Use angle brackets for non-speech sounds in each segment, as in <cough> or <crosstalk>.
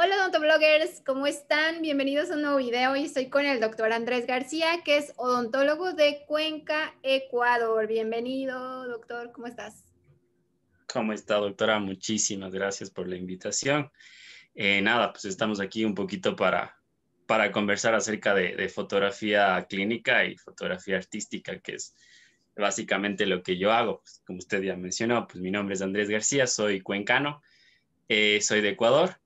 Hola odontobloggers, ¿cómo están? Bienvenidos a un nuevo video Hoy estoy con el doctor Andrés García, que es odontólogo de Cuenca, Ecuador. Bienvenido, doctor, ¿cómo estás? ¿Cómo está, doctora? Muchísimas gracias por la invitación. Eh, nada, pues estamos aquí un poquito para, para conversar acerca de, fotografía clínica y fotografía artística, que es básicamente lo que yo hago. Pues, como usted ya mencionó, pues mi nombre es Andrés García, soy cuencano, eh, soy de Ecuador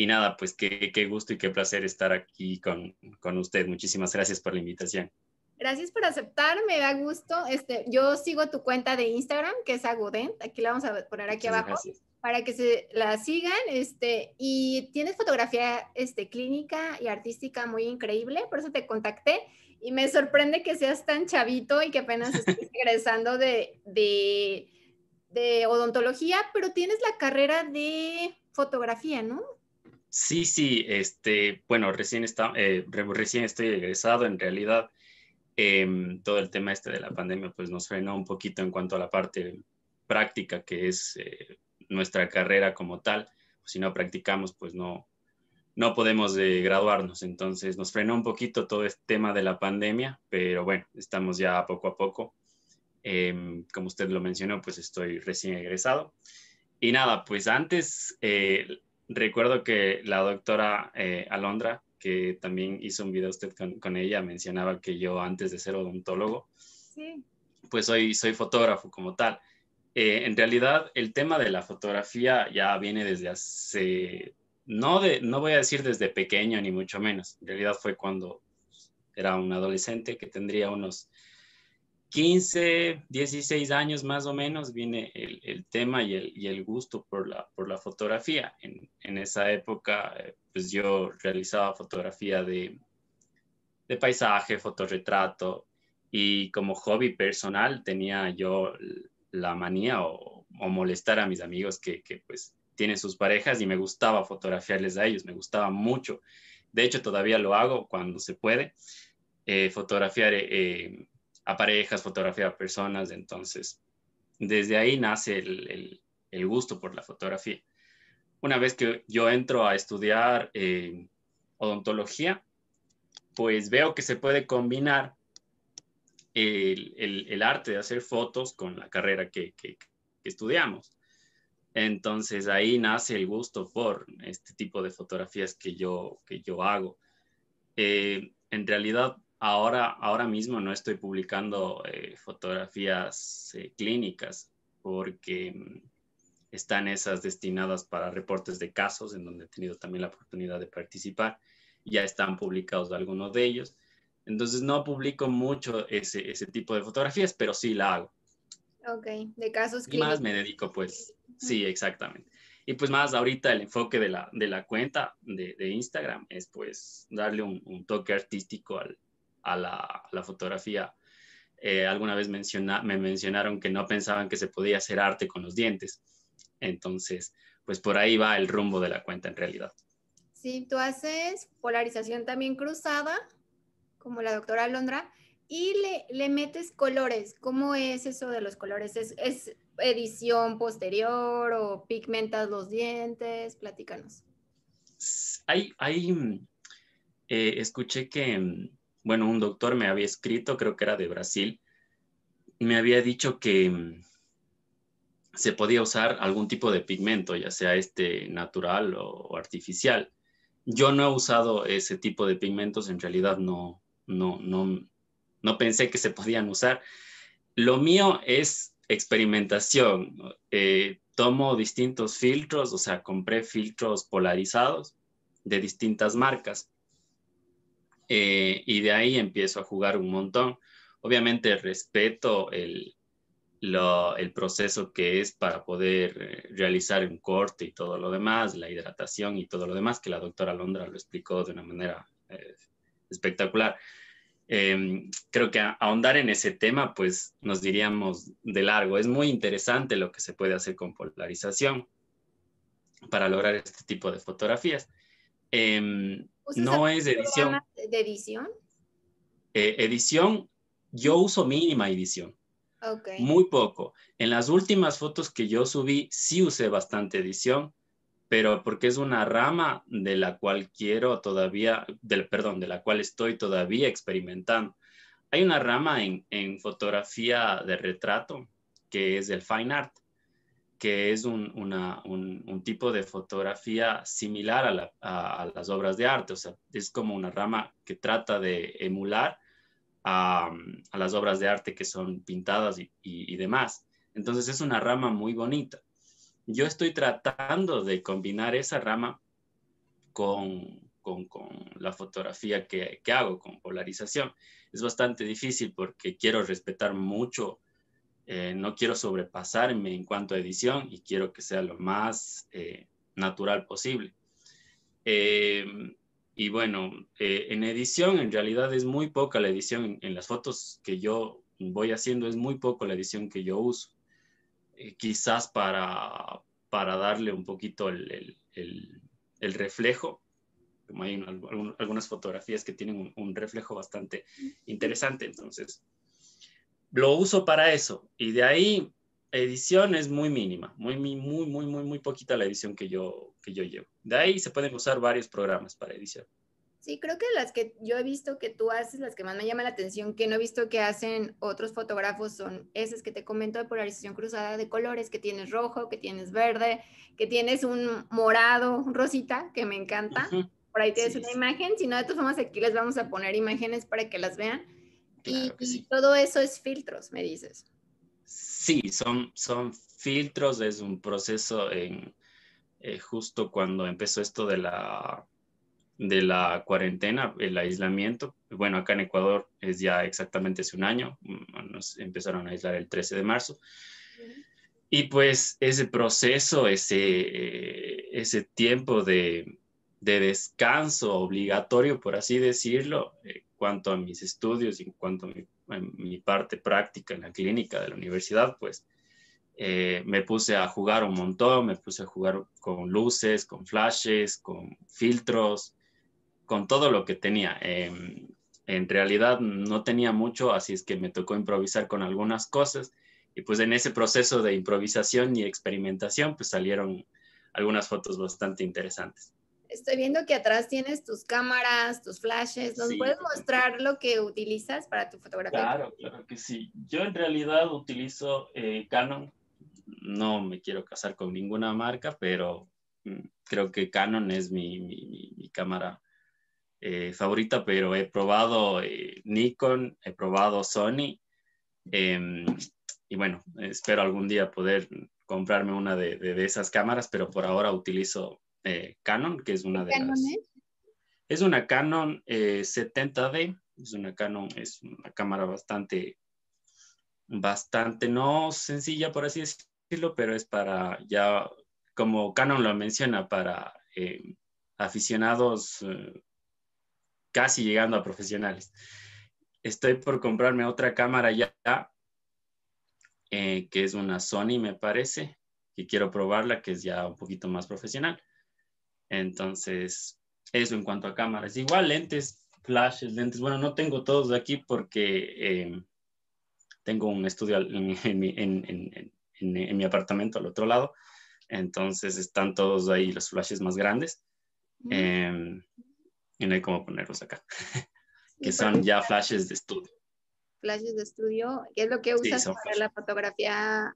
y nada, pues qué, gusto y qué placer estar aquí con, usted. Muchísimas gracias por la invitación. Gracias por aceptar, me da gusto. Este, yo sigo tu cuenta de Instagram, que es Agudent, aquí la vamos a poner aquí abajo para que se la sigan. Este, y tienes fotografía este, clínica y artística muy increíble, por eso te contacté. Y me sorprende que seas tan chavito y que apenas estés <laughs> egresando de, de odontología, pero tienes la carrera de fotografía, ¿no? Sí, sí, este, bueno, recién, está, eh, recién estoy egresado, en realidad em, todo el tema este de la pandemia pues nos frenó un poquito en cuanto a la parte práctica que es eh, nuestra carrera como tal, pues, si no practicamos pues no, no podemos eh, graduarnos, entonces nos frenó un poquito todo este tema de la pandemia, pero bueno, estamos ya poco a poco, em, como usted lo mencionó pues estoy recién egresado. Y nada, pues antes recuerdo que la doctora eh, Alondra, que también hizo un video usted con, ella, mencionaba que yo antes de ser odontólogo, pues soy, soy fotógrafo como tal. Eh, en realidad, el tema de la fotografía ya viene desde hace, no, de, no voy a decir desde pequeño ni mucho menos, en realidad fue cuando era un adolescente que tendría unos 15, 16 años más o menos viene el, tema y el, gusto por la, fotografía. En, esa época, eh, pues yo realizaba fotografía de, paisaje, fotorretrato, y como hobby personal tenía yo la manía o, molestar a mis amigos que, pues tienen sus parejas y me gustaba fotografiarles a ellos, me gustaba mucho. De hecho, todavía lo hago cuando se puede, eh, fotografiar eh, a parejas, fotografía a personas, entonces desde ahí nace el, gusto por la fotografía. Una vez que yo entro a estudiar eh, odontología, pues veo que se puede combinar el, arte de hacer fotos con la carrera que, estudiamos. Entonces ahí nace el gusto por este tipo de fotografías que yo, que yo hago. Eh, en realidad ahora, ahora mismo no estoy publicando eh, fotografías eh, clínicas porque mm, están esas destinadas para reportes de casos, en donde he tenido también la oportunidad de participar. Ya están publicados algunos de ellos. Entonces no publico mucho ese, ese tipo de fotografías, pero sí la hago. Ok, de casos y más me dedico, pues, sí, exactamente. Y pues más ahorita el enfoque de la, de la cuenta de, Instagram es pues darle un toque artístico al, a la, fotografía. Eh, alguna vez menciona, me mencionaron que no pensaban que se podía hacer arte con los dientes. Entonces, pues por ahí va el rumbo de la cuenta en realidad. Sí, tú haces polarización también cruzada, como la doctora Alondra, y le, le metes colores. ¿Cómo es eso de los colores? ¿Es, ¿Es, edición posterior o pigmentas los dientes? Platícanos. Hay, hay mm, eh, escuché que mm, bueno, un doctor me había escrito, creo que era de Brasil, me había dicho que mm, se podía usar algún tipo de pigmento, ya sea este natural o artificial. Yo no he usado ese tipo de pigmentos, en realidad no, no, no, pensé que se podían usar. Lo mío es experimentación. Eh, tomo distintos filtros, o sea, compré filtros polarizados de distintas marcas eh, y de ahí empiezo a jugar un montón. Obviamente respeto el, el proceso que es para poder eh, realizar un corte y todo lo demás, la hidratación y todo lo demás, que la doctora Londra lo explicó de una manera eh, espectacular. creo que ahondar en ese tema, pues nos diríamos de largo. Es muy interesante lo que se puede hacer con polarización para lograr este tipo de fotografías. Em, no es edición de edición? Eh, edición, yo uso mínima edición. Okay. Muy poco. En las últimas fotos que yo subí, sí usé bastante edición, pero porque es una rama de la cual quiero todavía, del, perdón, de la cual estoy todavía experimentando. Hay una rama en, en fotografía de retrato que es el fine art que es un, tipo de fotografía similar a, las obras de arte, o sea, es como una rama que trata de emular a, las obras de arte que son pintadas y, demás. Entonces es una rama muy bonita. Yo estoy tratando de combinar esa rama con, la fotografía que, que hago, con polarización. Es bastante difícil porque quiero respetar mucho eh, no quiero sobrepasarme en cuanto a edición y quiero que sea lo más eh, natural posible. Eh, y bueno, en edición en realidad es muy poca la edición, en las fotos que yo voy haciendo es muy poco la edición que yo uso. quizás para, darle un poquito el, reflejo, como hay algunas fotografías que tienen un reflejo bastante interesante, entonces lo uso para eso. Y de ahí, edición es muy mínima, muy, muy, muy, muy, muy poquita la edición que yo, que yo llevo. De ahí se pueden usar varios programas para edición. Sí, creo que las que yo he visto que tú haces, las que más me llama la atención, que no he visto que hacen otros fotógrafos, son esas que te comento de polarización cruzada de colores, que tienes rojo, que tienes verde, que tienes un morado, rosita, que me encanta. Por ahí tienes una imagen. Si no, de todas formas, aquí les vamos a poner imágenes para que las vean y, todo eso es filtros, me dices. Sí, son, son filtros, es un proceso en eh, justo cuando empezó esto de la, de la cuarentena, el aislamiento. Bueno, acá en Ecuador es ya exactamente hace un año, mm, nos empezaron a aislar el 13 de marzo. Y pues ese proceso, ese, eh, ese tiempo de, de descanso obligatorio, por así decirlo, eh, cuanto a mis estudios y en cuanto a mi, parte práctica en la clínica de la universidad, pues eh, me puse a jugar un montón, me puse a jugar con luces, con flashes, con filtros, con todo lo que tenía. Em, en realidad no tenía mucho, así es que me tocó improvisar con algunas cosas y pues en ese proceso de improvisación y experimentación pues salieron algunas fotos bastante interesantes estoy viendo que atrás tienes tus cámaras, tus flashes. ¿Nos puedes mostrar lo que utilizas para tu fotografía? Claro, claro que sí. Yo en realidad utilizo eh, Canon. No me quiero casar con ninguna marca, pero mm, creo que Canon es mi, cámara eh, favorita, pero he probado eh, Nikon, he probado Sony. Em, y bueno, espero algún día poder comprarme una de esas cámaras, pero por ahora utilizo eh, Canon, que es una de las... Es una Canon 70D, eh, es una Canon, es una cámara bastante, bastante no sencilla, por así decirlo, pero es para ya, como Canon lo menciona, para eh, aficionados casi llegando a profesionales. Estoy por comprarme otra cámara ya, que es una Sony, me parece, que quiero probarla, que es ya un poquito más profesional. Entonces, eso en cuanto a cámaras. Igual lentes, flashes, lentes. Bueno, no tengo todos de aquí porque eh, tengo un estudio <laughs> en, mi apartamento al otro lado. Entonces están todos ahí los flashes más grandes. Mm. Em, y no hay cómo ponerlos acá. <laughs> que son ya flashes de estudio. Flashes de estudio, que es lo que usas para la fotografía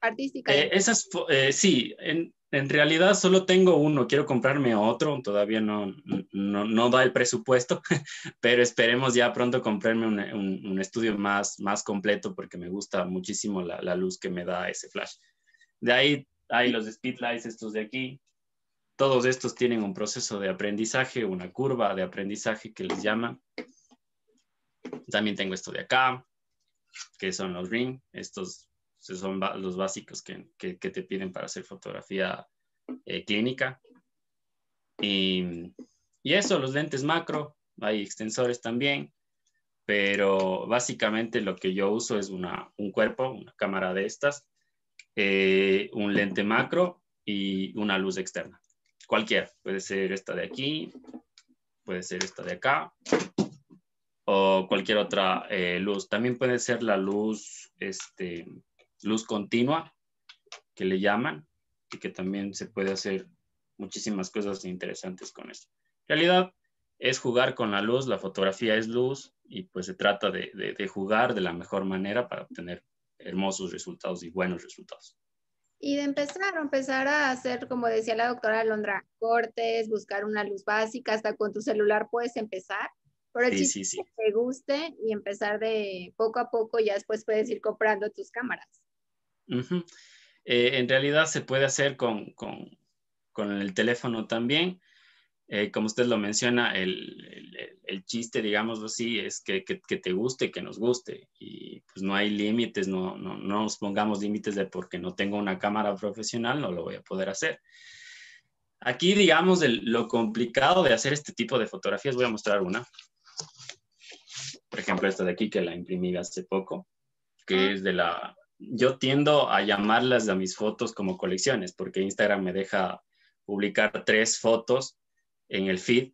artística. Eh, esas, eh, sí, en, en realidad solo tengo uno, quiero comprarme otro, todavía no, no, da el presupuesto, <laughs> pero esperemos ya pronto comprarme un, un, estudio más, más completo porque me gusta muchísimo la, la, luz que me da ese flash. De ahí hay los speedlights, estos de aquí. Todos estos tienen un proceso de aprendizaje, una curva de aprendizaje que les llama. También tengo esto de acá, que son los ring, estos son los básicos que, te piden para hacer fotografía eh, clínica. Y, y, eso, los lentes macro, hay extensores también, pero básicamente lo que yo uso es una, un cuerpo, una cámara de estas, eh, un lente macro y una luz externa. Cualquier. puede ser esta de aquí, puede ser esta de acá, o cualquier otra eh, luz. También puede ser la luz, este, luz continua, que le llaman, y que también se puede hacer muchísimas cosas interesantes con esto. En realidad es jugar con la luz, la fotografía es luz, y pues se trata de, jugar de la mejor manera para obtener hermosos resultados y buenos resultados. Y de empezar, empezar a hacer, como decía la doctora Alondra, cortes, buscar una luz básica, hasta con tu celular puedes empezar. por el que te guste y empezar de poco a poco, ya después puedes ir comprando tus cámaras. Eh, en realidad se puede hacer con, con, el teléfono también. Eh, como usted lo menciona, el, chiste, digamos así, es que, te guste, que nos guste. Y pues no hay límites, no, nos pongamos límites de porque no tengo una cámara profesional, no lo voy a poder hacer. Aquí, digamos, lo complicado de hacer este tipo de fotografías, voy a mostrar una. Por ejemplo, esta de aquí que la imprimí hace poco, que es de la yo tiendo a llamarlas a mis fotos como colecciones, porque Instagram me deja publicar tres fotos en el feed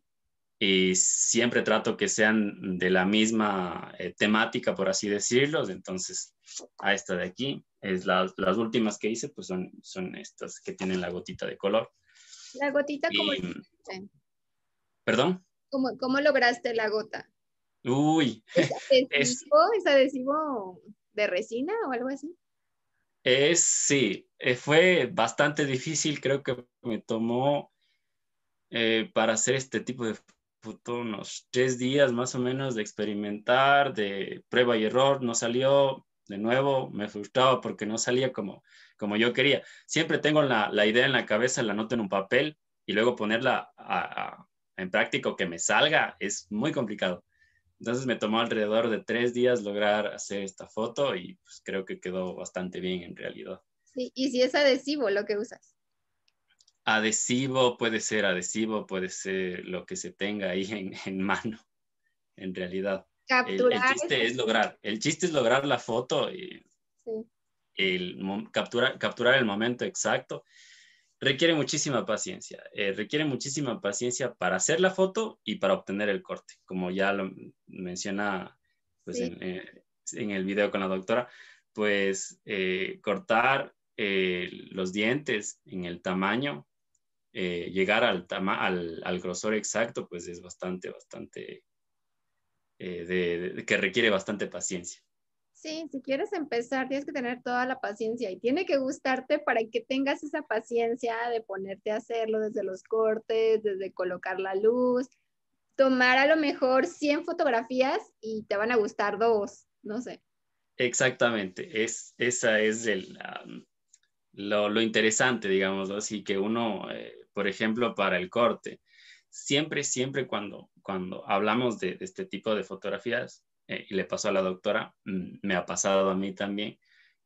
y siempre trato que sean de la misma eh, temática, por así decirlo. Entonces, a esta de aquí, es las últimas que hice, pues son, son estas que tienen la gotita de color. La gotita, como. ¿cómo ¿Perdón? ¿Cómo, ¿Cómo lograste la gota? Uy. ¿Es <laughs> adhesivo? de resina o algo así? Es, sí, eh, fue bastante difícil, creo que me tomó eh, para hacer este tipo de foto unos tres días más o menos de experimentar, de prueba y error, no salió, de nuevo me frustraba porque no salía como, como yo quería. Siempre tengo la, idea en la cabeza, la anoto en un papel y luego ponerla en práctica que me salga es muy complicado. Entonces me tomó alrededor de tres días lograr hacer esta foto y pues, creo que quedó bastante bien en realidad. Sí, y si es adhesivo lo que usas. Adhesivo, puede ser adhesivo, puede ser lo que se tenga ahí en, mano, en realidad. El, chiste es lograr, el chiste es lograr la foto y el, capturar, capturar el momento exacto requiere muchísima paciencia. Eh, requiere muchísima paciencia para hacer la foto y para obtener el corte, como ya lo menciona pues, eh, en, el video con la doctora, pues eh, cortar los dientes en el tamaño, llegar al, al, grosor exacto, pues es bastante, bastante, que requiere bastante paciencia. Sí, si quieres empezar, tienes que tener toda la paciencia y tiene que gustarte para que tengas esa paciencia de ponerte a hacerlo desde los cortes, desde colocar la luz, tomar a lo mejor 100 fotografías y te van a gustar dos, no sé. Exactamente, esa es lo, interesante, digamos, así que uno, eh, por ejemplo, para el corte, siempre, siempre cuando, cuando hablamos de este tipo de fotografías, eh, y le pasó a la doctora, mm, me ha pasado a mí también,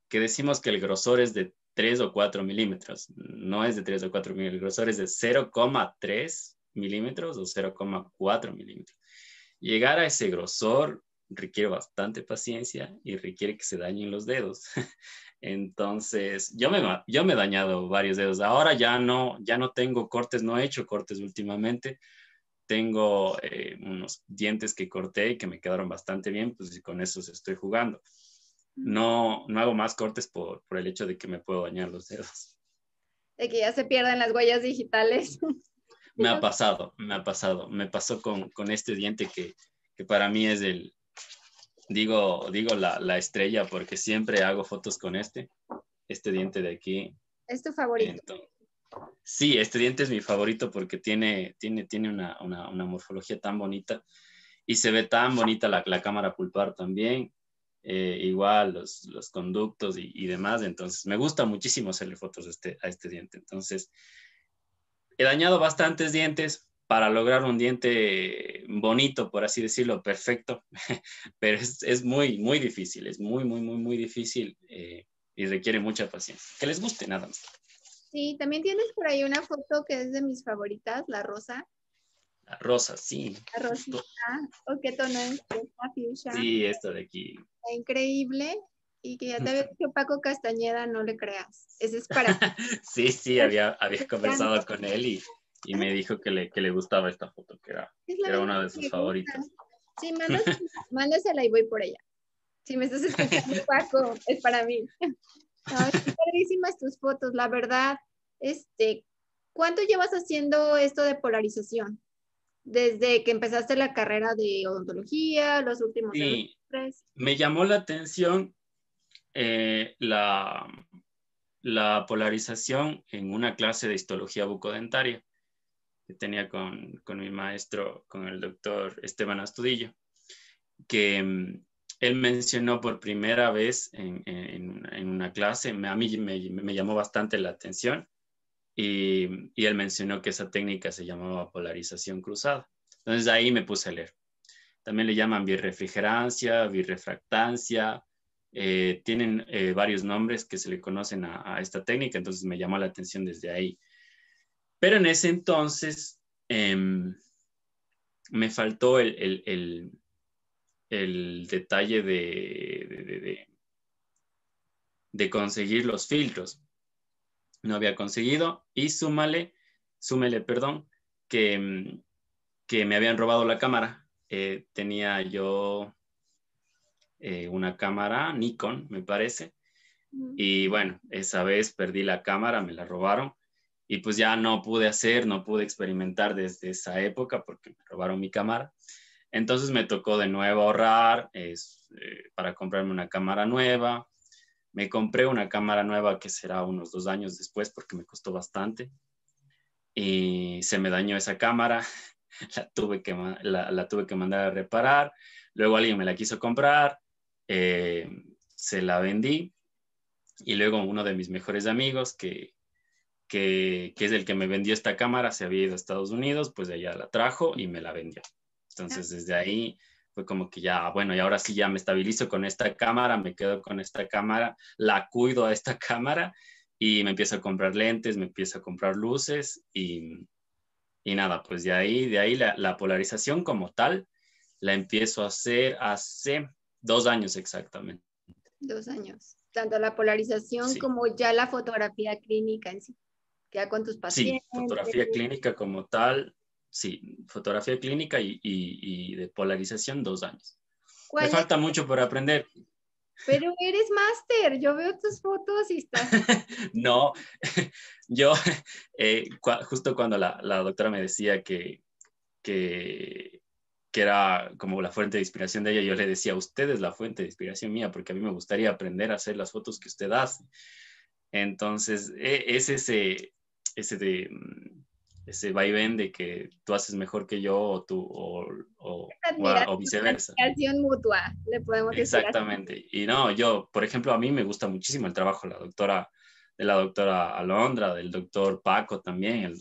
que decimos que el grosor es de 3 o 4 milímetros. No es de 3 o 4 milímetros, el grosor es de 0,3 milímetros o 0,4 milímetros. Llegar a ese grosor requiere bastante paciencia y requiere que se dañen los dedos. <laughs> Entonces, yo me, he dañado varios dedos. Ahora ya ya no tengo cortes, no he hecho cortes últimamente, tengo eh, unos dientes que corté y que me quedaron bastante bien, pues con esos estoy jugando. No, no hago más cortes por, por el hecho de que me puedo dañar los dedos. De que ya se pierden las huellas digitales. <laughs> Me ha pasado, me ha pasado. Me pasó con, con este diente que, que para mí es el, digo, digo la, la, estrella porque siempre hago fotos con este, este diente de aquí. Es tu favorito. Sí, este diente es mi favorito porque tiene, tiene, tiene una, morfología tan bonita y se ve tan bonita la, cámara pulpar también. Eh, igual los, conductos y, demás. Entonces, me gusta muchísimo hacerle fotos este, a este, diente. Entonces, he dañado bastantes dientes para lograr un diente bonito, por así decirlo, perfecto, <laughs> pero es, muy, muy difícil, es muy, muy, muy, muy difícil eh, y requiere mucha paciencia. Que les guste, nada más. Sí, también tienes por ahí una foto que es de mis favoritas, la rosa. La rosa, sí. La rosita, o qué tono es, la fuchsia. Sí, esto de aquí. increíble. Y que ya te había <laughs> Paco Castañeda, no le creas. Ese es para <laughs> sí, sí, había, había conversado con él y, me dijo que le, gustaba esta foto, que era, era una de sus favoritas. Sí, <laughs> mándasela, y voy por ella. Si me estás escuchando, Paco, es para mí. Ay, tus fotos, la verdad. Este, ¿cuánto llevas haciendo esto de polarización? Desde que empezaste la carrera de odontología, los últimos sí, Me llamó la atención eh, la, la polarización en una clase de histología bucodentaria que tenía con, con mi maestro, con el doctor Esteban Astudillo, que mm, él mencionó por primera vez en, una clase, a mí me, llamó bastante la atención y, él mencionó que esa técnica se llamaba polarización cruzada. Entonces ahí me puse a leer. También le llaman birrefrigerancia, birrefractancia, eh, tienen eh, varios nombres que se le conocen a, esta técnica, entonces me llamó la atención desde ahí. Pero en ese entonces em, me faltó el, el detalle de, conseguir los filtros. No había conseguido y súmale, súmele, perdón, que, mm, que me habían robado la cámara. Eh, tenía yo eh, una cámara Nikon, me parece. Y bueno, esa vez perdí la cámara, me la robaron y pues ya no pude hacer, no pude experimentar desde esa época porque me robaron mi cámara. Entonces me tocó de nuevo ahorrar eh, para comprarme una cámara nueva. Me compré una cámara nueva que será unos dos años después porque me costó bastante. Y se me dañó esa cámara, <laughs> la tuve que, la, tuve que mandar a reparar. Luego alguien me la quiso comprar, eh, se la vendí. Y luego uno de mis mejores amigos, que, que es el que me vendió esta cámara, se había ido a Estados Unidos, pues de allá la trajo y me la vendió. Entonces, desde ahí fue como que ya, ah, bueno, y ahora sí ya me estabilizo con esta cámara, me quedo con esta cámara, la cuido a esta <laughs> cámara y me empiezo a comprar lentes, me empiezo a comprar luces y, y nada, pues de ahí, de ahí la, polarización como tal la empiezo a hacer hace dos años exactamente. Dos años, tanto la polarización como ya la fotografía clínica en sí, ya con tus pacientes. Sí, fotografía clínica como tal, sí, fotografía clínica y, de polarización dos años. Me falta mucho por aprender. Pero eres máster, yo veo tus fotos y estás. <laughs> no, <laughs> yo eh, justo cuando la, doctora me decía que, que, era como la fuente de inspiración de ella, yo le decía, usted es la fuente de inspiración mía, porque a mí me gustaría aprender a hacer las fotos que usted hace. Entonces, e, es ese, ese de mm, ese vaivén de que tú haces mejor que yo o tú o, o, viceversa. mutua, le podemos decir. Exactamente. Y no, yo, por ejemplo, a mí me gusta muchísimo el trabajo de la doctora, de la doctora Alondra, del doctor Paco también,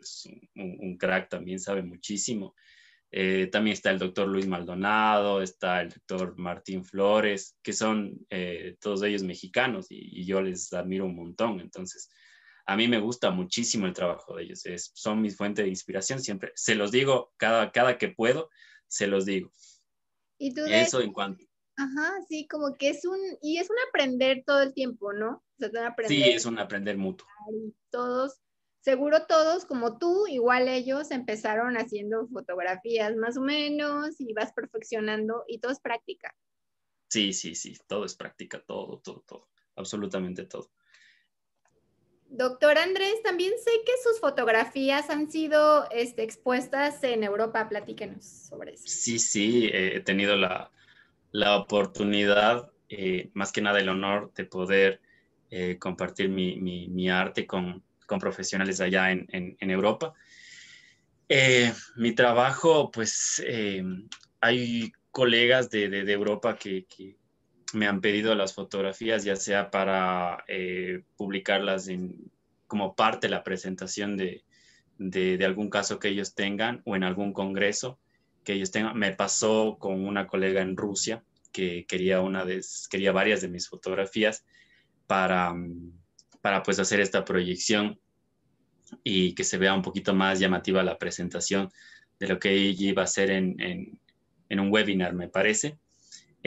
es un, crack también, sabe muchísimo. Eh, también está el doctor Luis Maldonado, está el doctor Martín Flores, que son eh, todos ellos mexicanos y, yo les admiro un montón. Entonces, a mí me gusta muchísimo el trabajo de ellos, son mi fuente de inspiración siempre, se los digo cada, cada que puedo, se los digo. ¿Y Eso en cuanto... Ajá, sí, como que es un, y es un aprender todo el tiempo, ¿no? O sí, es un aprender mutuo. todos, seguro todos, como tú, igual ellos empezaron haciendo fotografías más o menos y vas perfeccionando y todo es práctica. Sí, sí, sí, todo es práctica, todo, todo, todo, absolutamente todo. Doctor Andrés, también sé que sus fotografías han sido este, expuestas en Europa. Platíquenos sobre eso. Sí, sí, eh, he tenido la, oportunidad, eh, más que nada el honor de poder eh, compartir mi, arte con, profesionales allá en, Europa. mi trabajo, pues hay colegas de, Europa que, me han pedido las fotografías, ya sea para eh, publicarlas como parte de la presentación de, algún caso que ellos tengan o en algún congreso que ellos tengan. Me pasó con una colega en Rusia que quería, una quería varias de mis fotografías para, mm, para pues hacer esta proyección y que se vea un poquito más llamativa la presentación de lo que ella iba a hacer en un webinar, me parece.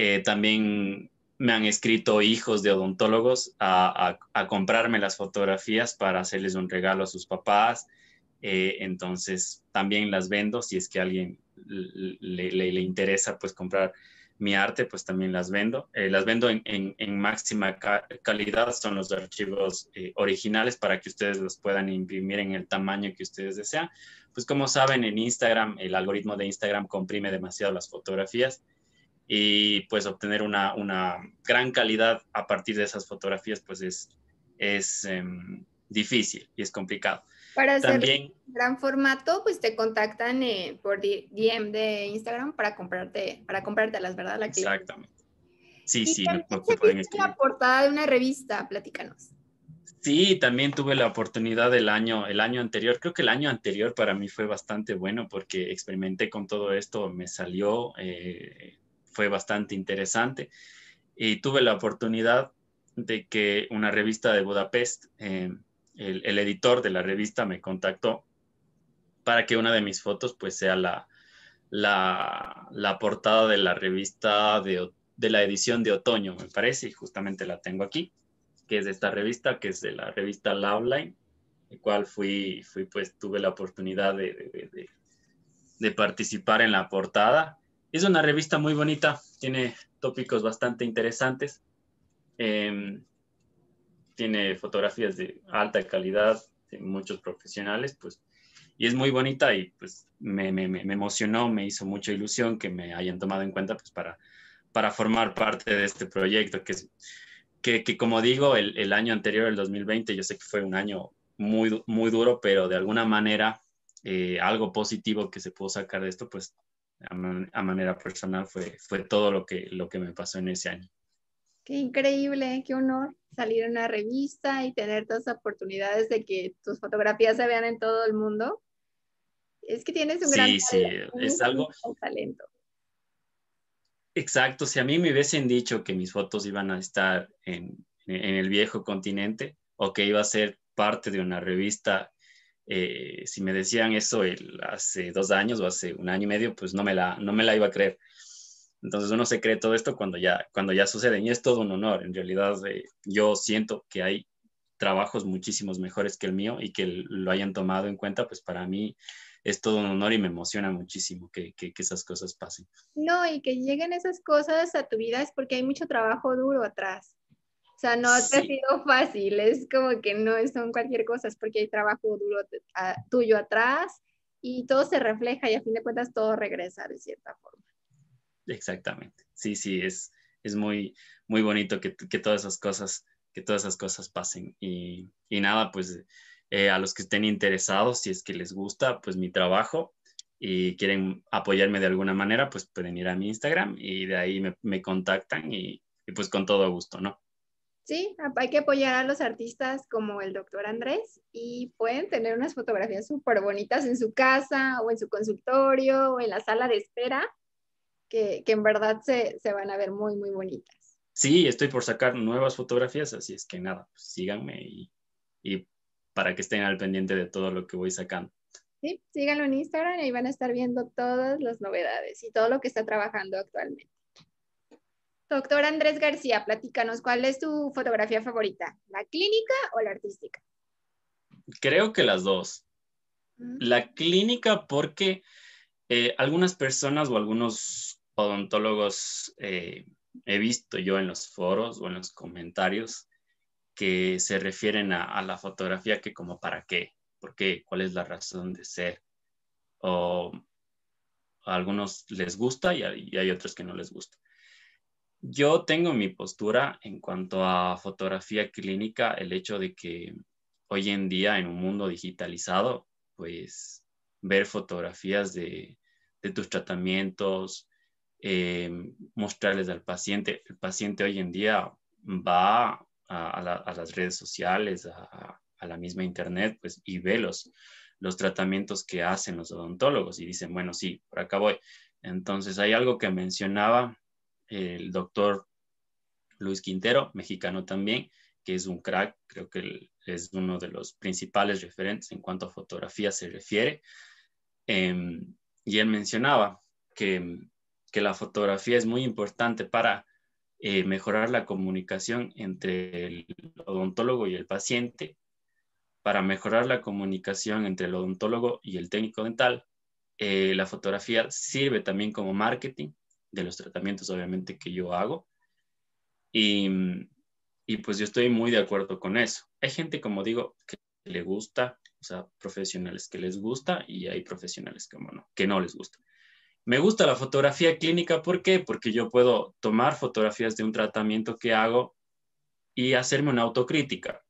Eh, también me han escrito hijos de odontólogos a, comprarme las fotografías para hacerles un regalo a sus papás. Eh, entonces también las vendo si es que a alguien le, interesa pues comprar mi arte, pues también las vendo. Eh, las vendo en, máxima calidad, son los archivos originales para que ustedes los puedan imprimir en el tamaño que ustedes desean. Pues como saben, en Instagram, el algoritmo de Instagram comprime demasiado las fotografías y pues obtener una, gran calidad a partir de esas fotografías pues es, es em, difícil y es complicado. Para hacer También, gran formato, pues te contactan eh, por DM de Instagram para comprarte, para las ¿verdad? La exactamente. Sí, sí, la portada de una revista, platícanos. Sí, también tuve la oportunidad año, el año anterior. Creo que el año anterior para mí fue bastante bueno porque experimenté con todo esto, me salió, eh, fue bastante interesante. Y tuve la oportunidad de que una revista de Budapest, eh, el, editor de la revista me contactó para que una de mis fotos pues sea la, la, portada de la revista de, la edición de otoño, me parece, y justamente la tengo aquí, que es de esta revista, que es de la revista Loveline, el cual fui, fui pues tuve la oportunidad de, de participar en la portada es una revista muy bonita, tiene tópicos bastante interesantes, em, tiene fotografías de alta calidad, de muchos profesionales, pues, y es muy bonita y pues me, emocionó, me hizo mucha ilusión que me hayan tomado en cuenta pues para, para formar parte de este proyecto, que, que, como digo, el, año anterior, el 2020, yo sé que fue un año muy, muy duro, pero de alguna manera eh, algo positivo que se pudo sacar de esto, pues a, manera personal fue, fue todo lo que, lo que me pasó en ese año. Qué increíble, qué honor salir en una revista y tener todas las oportunidades de que tus fotografías se vean en todo el mundo. Es que tienes un gran talento. es algo... Talento. Exacto, si a mí me hubiesen dicho que mis fotos iban a estar en, en el viejo continente o que iba a ser parte de una revista eh, si me decían eso hace dos años o hace un año y medio, pues no me la, no me la iba a creer. Entonces uno se cree todo esto cuando ya, cuando ya sucede y es todo un honor. En realidad eh, yo siento que hay trabajos muchísimos mejores que el mío y que lo hayan tomado en cuenta, pues para mí es todo un honor y me emociona muchísimo que, que, que esas cosas pasen. No, y que lleguen esas cosas a tu vida es porque hay mucho trabajo duro atrás. O sea, no ha sido fácil, es como que no son cualquier cosa, es porque hay trabajo duro tuyo atrás y todo se refleja y a fin de cuentas todo regresa de cierta forma. Exactamente, sí, sí, es, es muy, muy bonito que, todas esas cosas, que todas esas cosas pasen y, nada, pues eh, a los que estén interesados, si es que les gusta, pues mi trabajo y quieren apoyarme de alguna manera, pues pueden ir a mi Instagram y de ahí me, contactan y pues con todo gusto, ¿no? Sí, hay que apoyar a los artistas como el doctor Andrés y pueden tener unas fotografías súper bonitas en su casa o en su consultorio o en la sala de espera que, en verdad se, van a ver muy, muy bonitas. Sí, estoy por sacar nuevas fotografías, así es que nada, pues síganme y, para que estén al pendiente de todo lo que voy sacando. Sí, síganlo en Instagram y van a estar viendo todas las novedades y todo lo que está trabajando actualmente. Doctor Andrés García, platícanos, ¿cuál es tu fotografía favorita? ¿La clínica o la artística? Creo que las dos. Mm. La clínica porque eh, algunas personas o algunos odontólogos eh, he visto yo en los foros o en los comentarios que se refieren a, la fotografía que como para qué, por qué, cuál es la razón de ser. O a algunos les gusta y hay otros que no les gusta. Yo tengo mi postura en cuanto a fotografía clínica, el hecho de que hoy en día en un mundo digitalizado, pues ver fotografías de, tus tratamientos, eh, mostrarles al paciente. El paciente hoy en día va a, las redes sociales, a, la misma internet, pues, y ve los, los tratamientos que hacen los odontólogos y dicen, bueno, sí, por acá voy. Entonces, hay algo que mencionaba el doctor Luis Quintero, mexicano también, que es un crack, creo que es uno de los principales referentes en cuanto a fotografía se refiere. Em, y él mencionaba que, la fotografía es muy importante para eh, mejorar la comunicación entre el odontólogo y el paciente, para mejorar la comunicación entre el odontólogo y el técnico dental. Eh, la fotografía sirve también como marketing de los tratamientos, obviamente, que yo hago. Y, mm, y pues yo estoy muy de acuerdo con eso. Hay gente, como digo, que le gusta, o sea, profesionales que les gusta y hay profesionales que, no que no les gusta. Me gusta la fotografía clínica, ¿por qué? Porque yo puedo tomar fotografías de un tratamiento que hago y hacerme una autocrítica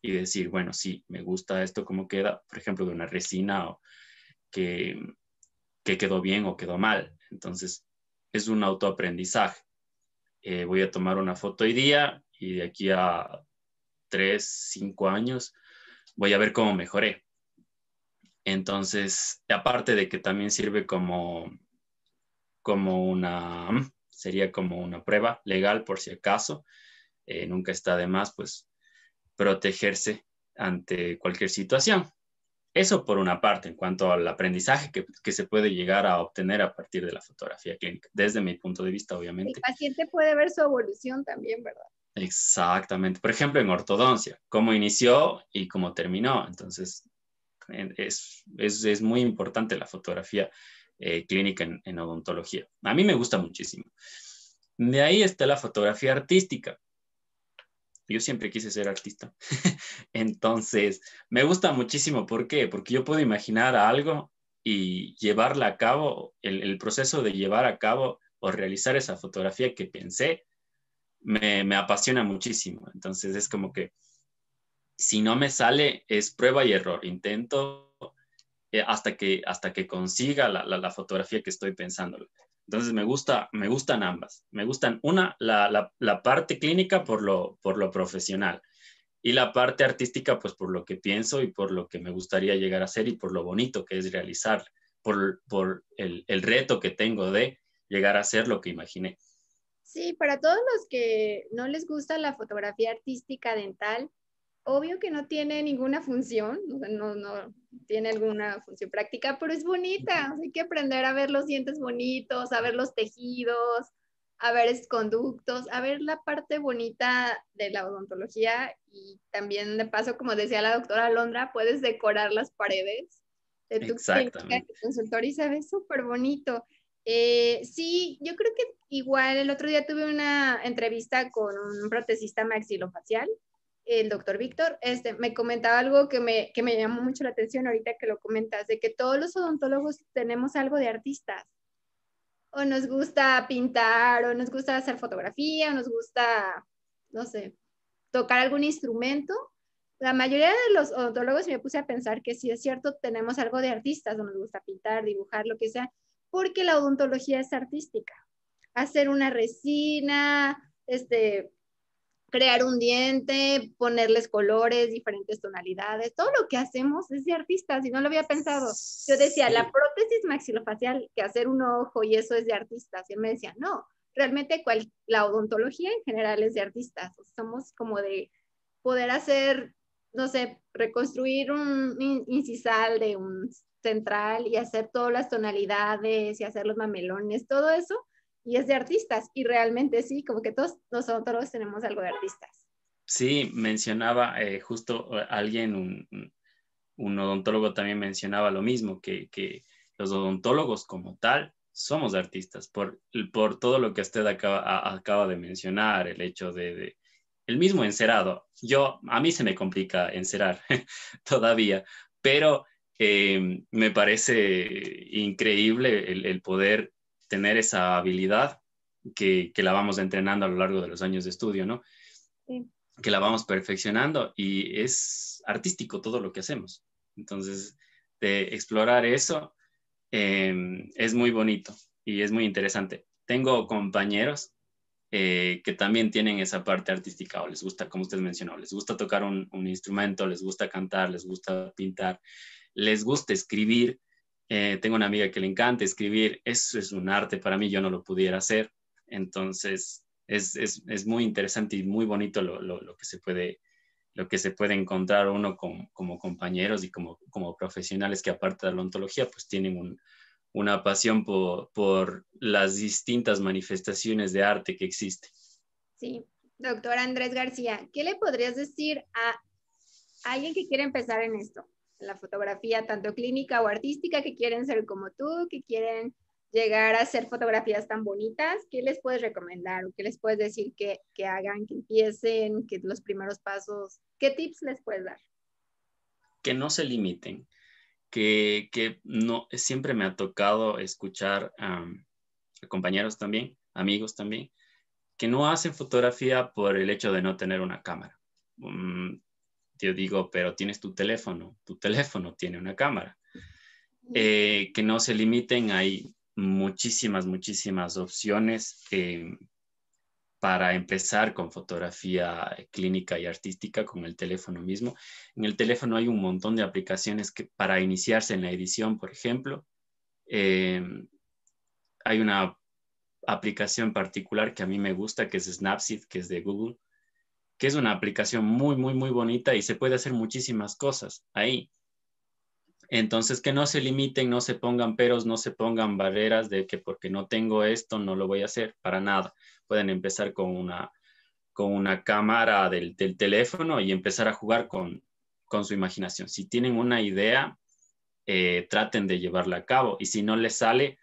y decir, bueno, sí, me gusta esto como queda, por ejemplo, de una resina o que, que quedó bien o quedó mal. Entonces, es un autoaprendizaje. Eh, voy a tomar una foto hoy día y de aquí a tres, cinco años voy a ver cómo mejoré. Entonces, aparte de que también sirve como, como una, sería como una prueba legal por si acaso, eh, nunca está de más, pues protegerse ante cualquier situación. Eso por una parte, en cuanto al aprendizaje que, se puede llegar a obtener a partir de la fotografía clínica, desde mi punto de vista, obviamente. El paciente puede ver su evolución también, ¿verdad? Exactamente. Por ejemplo, en ortodoncia, cómo inició y cómo terminó. Entonces, es, es, muy importante la fotografía eh, clínica en odontología. A mí me gusta muchísimo. De ahí está la fotografía artística, yo siempre quise ser artista. <laughs> Entonces, me gusta muchísimo. ¿Por qué? Porque yo puedo imaginar algo y llevarla a cabo, el, proceso de llevar a cabo o realizar esa fotografía que pensé, me, apasiona muchísimo. Entonces, es como que si no me sale, es prueba y error. Intento eh, hasta que, hasta que consiga la, la, fotografía que estoy pensando. Entonces me, gusta, me gustan ambas. Me gustan una, la, parte clínica por lo, por lo profesional y la parte artística pues por lo que pienso y por lo que me gustaría llegar a hacer y por lo bonito que es realizar, por, por el, el reto que tengo de llegar a hacer lo que imaginé. Sí, para todos los que no les gusta la fotografía artística dental, obvio que no tiene ninguna función, no, tiene alguna función práctica, pero es bonita. hay que aprender a ver los dientes bonitos, a ver los tejidos, a ver los conductos, a ver la parte bonita de la odontología y también de paso, como decía la doctora Alondra, puedes decorar las paredes de tu consultorio y se ve súper bonito. Eh, sí, yo creo que igual el otro día tuve una entrevista con un protesista maxilofacial el doctor Víctor, este, me comentaba algo que me, que llamó mucho la atención ahorita que lo comentas, de que todos los odontólogos tenemos algo de artistas. O nos gusta pintar, o nos gusta hacer fotografía, o nos gusta, no sé, tocar algún instrumento. La mayoría de los odontólogos me puse a pensar que si es cierto, tenemos algo de artistas, o nos gusta pintar, dibujar, lo que sea, porque la odontología es artística. Hacer una resina, este, crear un diente, ponerles colores, diferentes tonalidades, todo lo que hacemos es de artistas y no lo había pensado. Yo decía, la prótesis maxilofacial, que hacer un ojo y eso es de artistas. Y él me decía, no, realmente la odontología en general es de artistas. Somos como de poder hacer, no sé, reconstruir un incisal de un central y hacer todas las tonalidades y hacer los mamelones, todo eso y es de artistas y realmente sí, como que todos nosotros tenemos algo de artistas. Sí, mencionaba eh, justo eh, alguien, un, un, odontólogo también mencionaba lo mismo, que, que los odontólogos como tal somos artistas por, por todo lo que usted acaba, acaba de mencionar, el hecho de, el mismo encerado. Yo, a mí se me complica encerar <laughs> todavía, pero eh, me parece increíble el, el poder tener esa habilidad que, la vamos entrenando a lo largo de los años de estudio, ¿no? Que la vamos perfeccionando y es artístico todo lo que hacemos. Entonces, de explorar eso em, es muy bonito y es muy interesante. Tengo compañeros eh, que también tienen esa parte artística o les gusta, como usted mencionó, les gusta tocar un instrumento, les gusta cantar, les gusta pintar, les gusta escribir eh, tengo una amiga que le encanta escribir, eso es un arte para mí, yo no lo pudiera hacer. Entonces, es, muy interesante y muy bonito lo, que se puede lo que se puede encontrar uno como compañeros y como, como profesionales que aparte de la ontología, pues tienen una pasión por, por las distintas manifestaciones de arte que existen. Sí, doctor Andrés García, ¿qué le podrías decir a alguien que quiere empezar en esto? la fotografía, tanto clínica o artística, que quieren ser como tú, que quieren llegar a hacer fotografías tan bonitas, ¿qué les puedes recomendar o qué les puedes decir que, hagan, que empiecen, que los primeros pasos, qué tips les puedes dar? Que no se limiten, que, no, siempre me ha tocado escuchar a compañeros también, amigos también, que no hacen fotografía por el hecho de no tener una cámara. Mm, yo digo, pero tienes tu teléfono, tu teléfono tiene una cámara. Eh, que no se limiten, hay muchísimas, muchísimas opciones eh, para empezar con fotografía clínica y artística con el teléfono mismo. En el teléfono hay un montón de aplicaciones que para iniciarse en la edición, por ejemplo, eh, hay una aplicación particular que a mí me gusta, que es Snapseed, que es de Google, que es una aplicación muy, muy, muy bonita y se puede hacer muchísimas cosas ahí. Entonces, que no se limiten, no se pongan peros, no se pongan barreras de que porque no tengo esto, no lo voy a hacer, para nada. Pueden empezar con una, con una cámara del, teléfono y empezar a jugar con, su imaginación. Si tienen una idea, eh, traten de llevarla a cabo y si no les sale,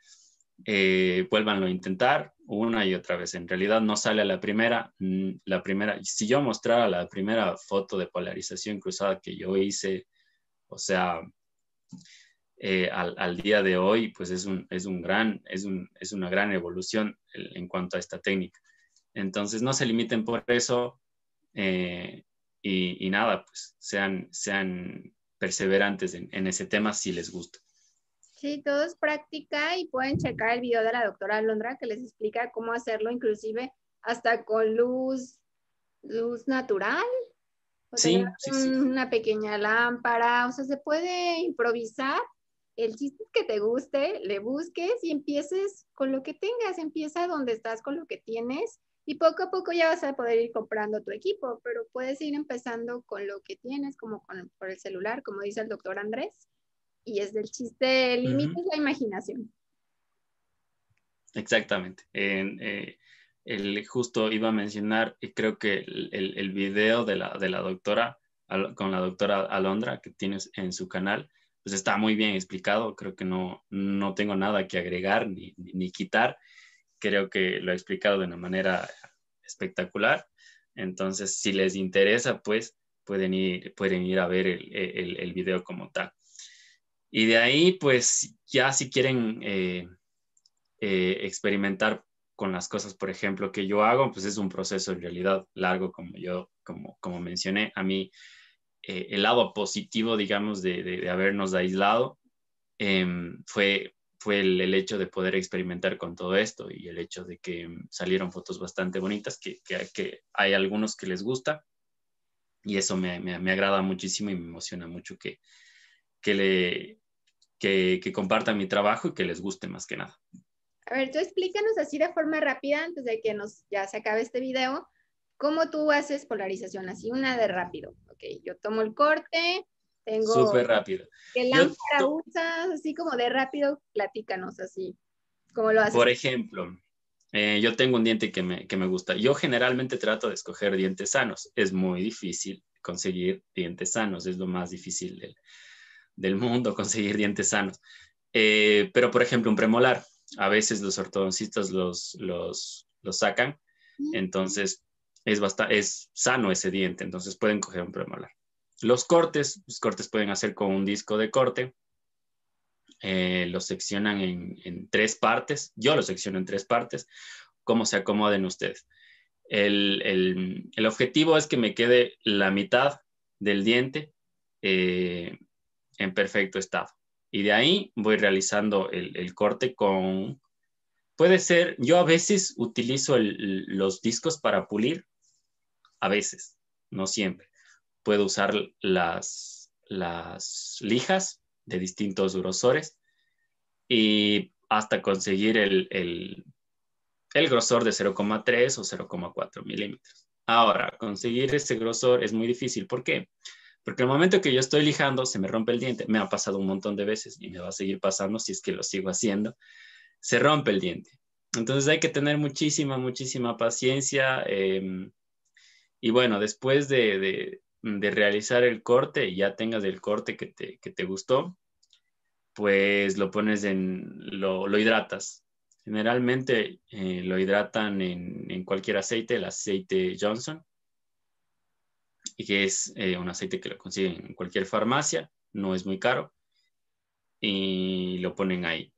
eh, vuélvanlo a intentar, una y otra vez. En realidad no sale a la primera, mm, la primera, si yo mostrara la primera foto de polarización cruzada que yo hice, o sea, eh, al, día de hoy, pues es, un, gran, es, un, una gran evolución eh, en cuanto a esta técnica. Entonces, no se limiten por eso eh, y, nada, pues sean, sean perseverantes en ese tema si les gusta. Sí, todos y pueden checar el video de la doctora Alondra que les explica cómo hacerlo, inclusive hasta con luz, luz natural. O Una pequeña lámpara, o sea, se puede improvisar. El chiste es que te guste, le busques y empieces con lo que tengas, empieza donde estás con lo que tienes y poco a poco ya vas a poder ir comprando tu equipo, pero puedes ir empezando con lo que tienes, como por el celular, como dice el doctor Andrés y es del chiste límites la imaginación. Exactamente. En, eh, el, justo iba a mencionar, y creo que el, video de la, de la doctora, con la doctora Alondra, que tienes en su canal, pues está muy bien explicado. Creo que no, no tengo nada que agregar ni, ni, quitar. Creo que lo ha explicado de una manera espectacular. Entonces, si les interesa, pues pueden ir, pueden ir a ver el, el video como tal. Y de ahí, pues ya si quieren eh, eh, experimentar con las cosas, por ejemplo, que yo hago, pues es un proceso en realidad largo, como yo, como, como mencioné, a mí eh, el lado positivo, digamos, de, de, de habernos aislado em, fue, fue el, el, hecho de poder experimentar con todo esto y el hecho de que salieron fotos bastante bonitas, que, que, hay algunos que les gusta y eso me, me, me, agrada muchísimo y me emociona mucho que, que le que, compartan mi trabajo y que les guste más que nada. A ver, tú explícanos así de forma rápida, antes de que nos, ya se acabe este video, cómo tú haces polarización, así una de rápido. Ok, yo tomo el corte, tengo... Súper rápido. ¿Qué lámpara usas? Así como de rápido, platícanos así. ¿Cómo lo haces? Por ejemplo, eh, yo tengo un diente que me, que me gusta. Yo generalmente trato de escoger dientes sanos. Es muy difícil conseguir dientes sanos, es lo más difícil del del mundo <laughs> conseguir dientes sanos. Eh, pero, por ejemplo, un premolar, a veces los ortodoncistas los, los, los sacan, mm. entonces es, es sano ese diente, entonces pueden coger un premolar. Los cortes, los cortes pueden hacer con un disco de corte, eh, los seccionan en, tres partes, yo los secciono en tres partes, como se acomoden ustedes. El, objetivo es que me quede la mitad del diente eh, en perfecto estado. Y de ahí voy realizando el, corte con... Puede ser, yo a veces utilizo los discos para pulir, a veces, no siempre. Puedo usar las, las lijas de distintos grosores y hasta conseguir el, el, grosor de 0,3 o 0,4 milímetros. Ahora, conseguir ese grosor es muy difícil. ¿Por Porque porque el momento que yo estoy lijando, se me rompe el diente. Me ha pasado un montón de veces y me va a seguir pasando si es que lo sigo haciendo. Se rompe el diente. Entonces hay que tener muchísima, muchísima paciencia. Em, y bueno, después de, de, realizar el corte, y ya tengas el corte que te, que te gustó, pues lo pones en, lo, lo hidratas. Generalmente eh, lo hidratan en, en cualquier aceite, el aceite Johnson y que es eh, un aceite que lo consiguen en cualquier farmacia, no es muy caro, y lo ponen ahí.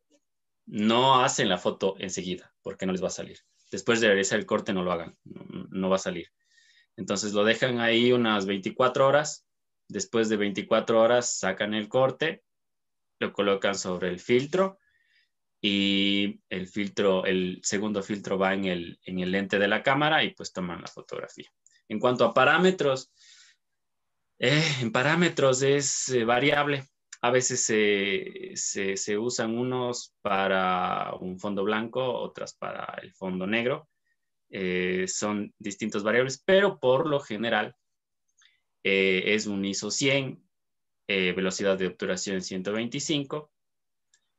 No hacen la foto enseguida, porque no les va a salir. Después de realizar el corte no lo hagan, no, no va a salir. Entonces lo dejan ahí unas 24 horas, después de 24 horas sacan el corte, lo colocan sobre el filtro y el filtro, el segundo filtro va en el, en el lente de la cámara y pues toman la fotografía. En cuanto a parámetros, eh, en parámetros es eh, variable. A veces se, usan unos para un fondo blanco, otras para el fondo negro. Eh, son distintas variables, pero por lo general es un ISO 100, velocidad de obturación 125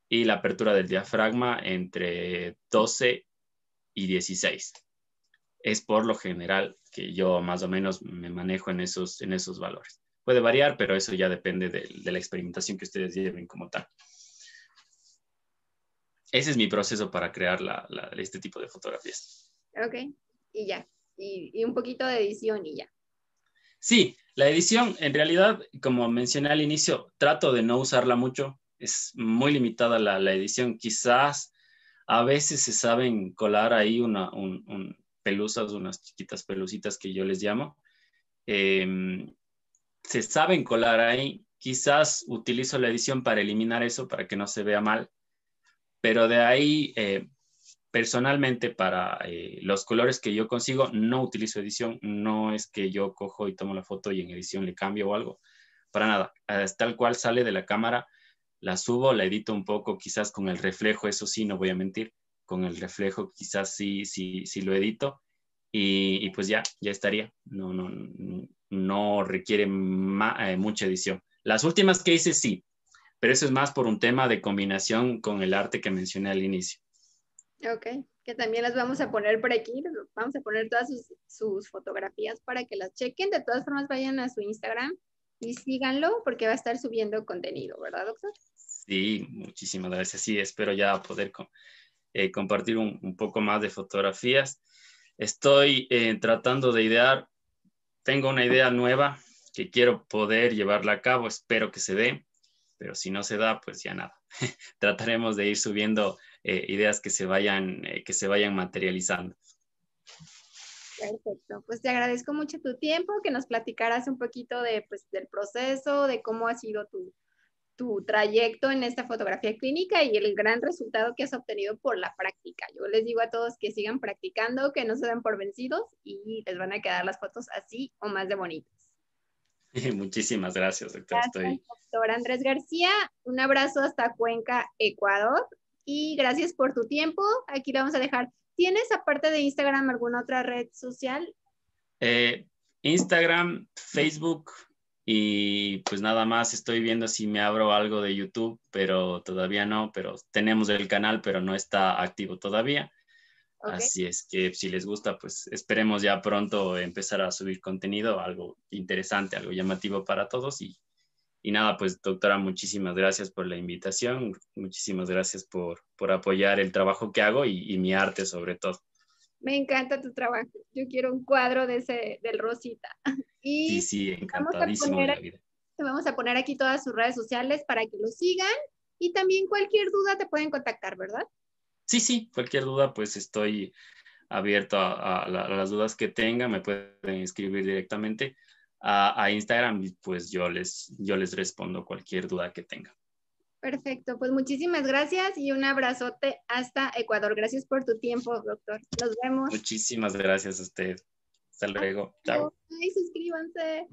y la apertura del diafragma entre 12 y 16 es por lo general que yo más o menos me manejo en esos, en esos valores. Puede variar, pero eso ya depende de, la experimentación que ustedes lleven como tal. Ese es mi proceso para crear este tipo de fotografías. Ok, y ya. Y, un poquito de edición y ya. Sí, la edición, en realidad, como mencioné al inicio, trato de no usarla mucho. Es muy limitada la, edición. Quizás a veces se saben colar ahí una, un, pelusas, unas chiquitas pelusitas que yo les llamo, em, se saben colar ahí. Quizás utilizo la edición para eliminar eso, para que no se vea mal, pero de ahí, eh, personalmente, para eh, los colores que yo consigo, no utilizo edición, no es que yo cojo y tomo la foto y en edición le cambio o algo, para nada, tal cual sale de la cámara, la subo, la edito un poco, quizás con el reflejo, eso sí, no voy a mentir, con el reflejo quizás sí, sí, sí lo edito y, pues ya, ya estaría. No, no, no requiere eh, mucha edición. Las últimas que hice sí, pero eso es más por un tema de combinación con el arte que mencioné al inicio. Ok, que también las vamos a poner por aquí, vamos a poner todas sus, fotografías para que las chequen. De todas formas, vayan a su Instagram y síganlo porque va a estar subiendo contenido, ¿verdad, doctor? Sí, muchísimas gracias. Sí, espero ya poder con, eh, compartir un, poco más de fotografías. Estoy eh, tratando de idear, tengo una idea nueva que quiero poder llevarla a cabo, espero que se dé, pero si no se da, pues ya nada. <laughs> Trataremos de ir subiendo eh, ideas que se, vayan, que se vayan materializando. Perfecto, pues te agradezco mucho tu tiempo, que nos platicaras un poquito de, pues, del proceso, de cómo ha sido tu, tu trayecto en esta fotografía clínica y el gran resultado que has obtenido por la práctica. Yo les digo a todos que sigan practicando, que no se den por vencidos y les van a quedar las fotos así o más de bonitas. <laughs> Muchísimas gracias, doctor. Estoy... doctor Andrés García. Un abrazo hasta Cuenca, Ecuador. Y gracias por tu tiempo. Aquí lo vamos a dejar. ¿Tienes aparte de Instagram alguna otra red social? Eh, Instagram, Facebook, y pues nada más estoy viendo si me abro algo de YouTube, pero todavía no, pero tenemos el canal, pero no está activo todavía. Así es que si les gusta, pues esperemos ya pronto empezar a subir contenido, algo interesante, algo llamativo para todos. Y, nada, pues doctora, muchísimas gracias por la invitación, muchísimas gracias por, por apoyar el trabajo que hago y mi arte sobre todo me encanta tu trabajo. Yo quiero un cuadro de ese, del Rosita. <laughs> Y sí, sí, encantadísimo te vamos a poner aquí todas sus redes sociales para que lo sigan y también cualquier duda te pueden contactar, ¿verdad? Sí, sí, cualquier duda, pues estoy abierto a, las dudas que tengan, me pueden escribir directamente a, Instagram y pues yo les, yo les respondo cualquier duda que tengan. Perfecto, pues muchísimas gracias y un abrazote hasta Ecuador. Gracias por tu tiempo, doctor. Nos vemos. Muchísimas gracias a usted. Hasta luego. Chao. Y suscríbanse.